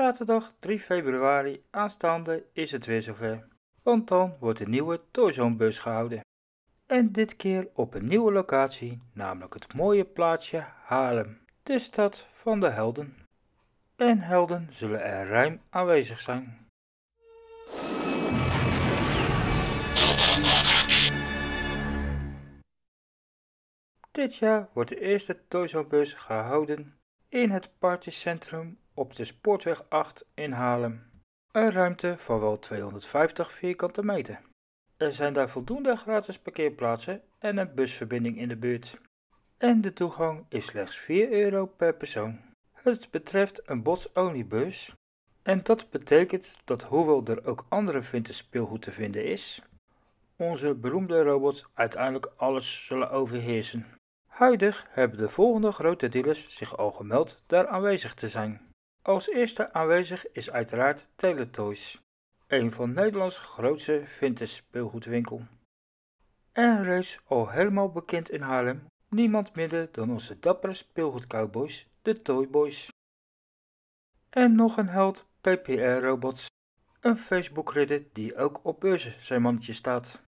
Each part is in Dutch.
Zaterdag 3 februari aanstaande is het weer zover, want dan wordt de nieuwe toyzone gehouden. En dit keer op een nieuwe locatie, namelijk het mooie plaatsje Haarlem, de stad van de helden. En helden zullen er ruim aanwezig zijn. Dit jaar wordt de eerste toyzone gehouden in het partycentrum op de Sportweg 8 in Haarlem. Een ruimte van wel 250 vierkante meter. Er zijn daar voldoende gratis parkeerplaatsen en een busverbinding in de buurt. En de toegang is slechts 4 euro per persoon. Het betreft een bots-only bus en dat betekent dat hoewel er ook andere vintage speelgoed te vinden is, onze beroemde robots uiteindelijk alles zullen overheersen. Huidig hebben de volgende grote dealers zich al gemeld daar aanwezig te zijn. Als eerste aanwezig is uiteraard Teletoys, een van Nederlands grootste vintage speelgoedwinkels. En reus al helemaal bekend in Haarlem, niemand minder dan onze dappere speelgoedcowboys, de Toyboys. En nog een held, PPR Robots, een facebook Facebookridder die ook op beurzen zijn mannetje staat.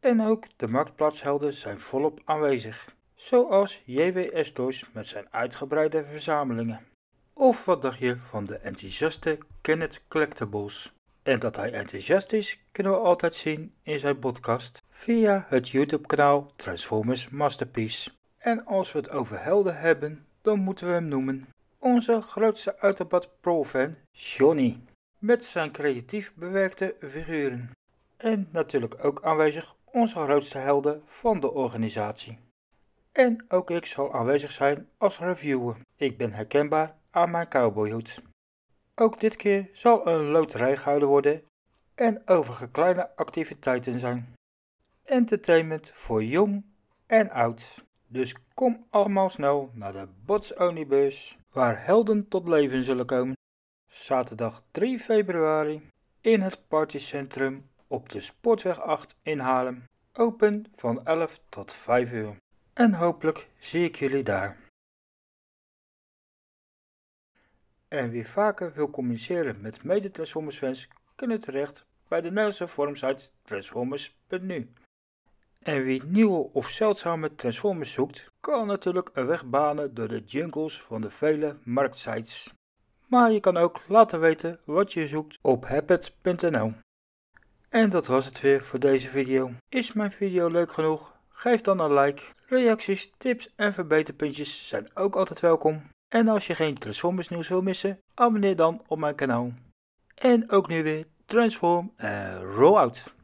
En ook de marktplaatshelden zijn volop aanwezig zoals JWS Toys met zijn uitgebreide verzamelingen. Of wat dacht je van de enthousiaste Kenneth Collectibles, En dat hij enthousiast is, kunnen we altijd zien in zijn podcast via het YouTube-kanaal Transformers Masterpiece. En als we het over helden hebben, dan moeten we hem noemen. Onze grootste Autobot Pro-fan, Johnny. Met zijn creatief bewerkte figuren. En natuurlijk ook aanwezig onze grootste helden van de organisatie. En ook ik zal aanwezig zijn als reviewer. Ik ben herkenbaar aan mijn cowboyhoed. Ook dit keer zal een loterij gehouden worden en overige kleine activiteiten zijn. Entertainment voor jong en oud. Dus kom allemaal snel naar de Bots Onibus, waar helden tot leven zullen komen. Zaterdag 3 februari in het partycentrum op de Sportweg 8 in Haarlem. Open van 11 tot 5 uur en hopelijk zie ik jullie daar. En wie vaker wil communiceren met mede-Transformers fans, kunnen terecht bij de Nederlandse forumsite transformers.nu. En wie nieuwe of zeldzame Transformers zoekt, kan natuurlijk een weg banen door de jungles van de vele marktsites. Maar je kan ook laten weten wat je zoekt op habit.nl. En dat was het weer voor deze video. Is mijn video leuk genoeg? Geef dan een like. Reacties, tips en verbeterpuntjes zijn ook altijd welkom. En als je geen Transformers nieuws wil missen, abonneer dan op mijn kanaal. En ook nu weer Transform eh, rollout.